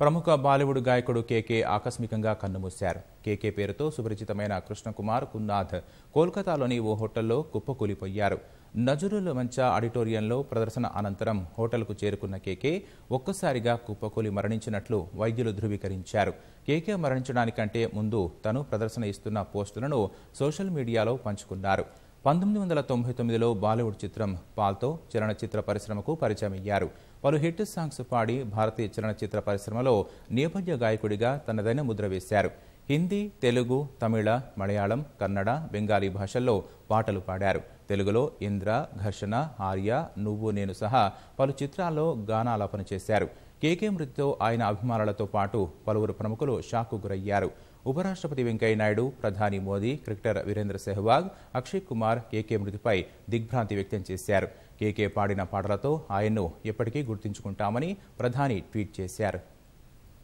ప్రముఖ బాలీవుడ్ గాయకుడు కేకే ఆకస్మికంగా కన్నుమూశారు కేకే పేరుతో సుపరిచితమైన కృష్ణకుమార్ కున్నాథ్ కోల్కతాలోని ఓ హోటల్లో కుప్పకూలిపోయారు నజరుల మంచ ఆడిటోరియంలో ప్రదర్శన అనంతరం హోటల్కు చేరుకున్న కేకే ఒక్కసారిగా కుప్పకూలి మరణించినట్లు వైద్యులు ధృవీకరించారు కేకే మరణించడానికంటే ముందు తను ప్రదర్శన ఇస్తున్న పోస్టులను సోషల్ మీడియాలో పంచుకున్నారు పంతొమ్మిది వందల తొంభై తొమ్మిదిలో బాలీవుడ్ చిత్రం పాల్తో చలనచిత్ర పరిశ్రమకు పరిచయం అయ్యారు పలు హిట్ సాంగ్స్ పాడి భారతీయ చలనచిత్ర పరిశ్రమలో నేపథ్య గాయకుడిగా తనదైన ముద్ర వేశారు హిందీ తెలుగు తమిళ మలయాళం కన్నడ బెంగాలీ భాషల్లో పాటలు పాడారు తెలుగులో ఇంద్ర ఘర్షణ ఆర్య నువ్వు నేను సహా పలు చిత్రాల్లో గానాలాపన చేశారు కేకే మృతితో ఆయన అభిమానులతో పాటు పలువురు ప్రముఖులు షాకు గురయ్యారు ఉపరాష్ట్రపతి వెంకయ్యనాయుడు ప్రధాని మోదీ క్రికెటర్ వీరేంద్ర సెహ్వాగ్ అక్షయ్ కుమార్ కేకే మృతిపై దిగ్భ్రాంతి వ్యక్తం చేశారు కేకే పాడిన పాటలతో ఆయన్ను ఎప్పటికీ గుర్తుంచుకుంటామని ప్రధాని ట్వీట్ చేశారు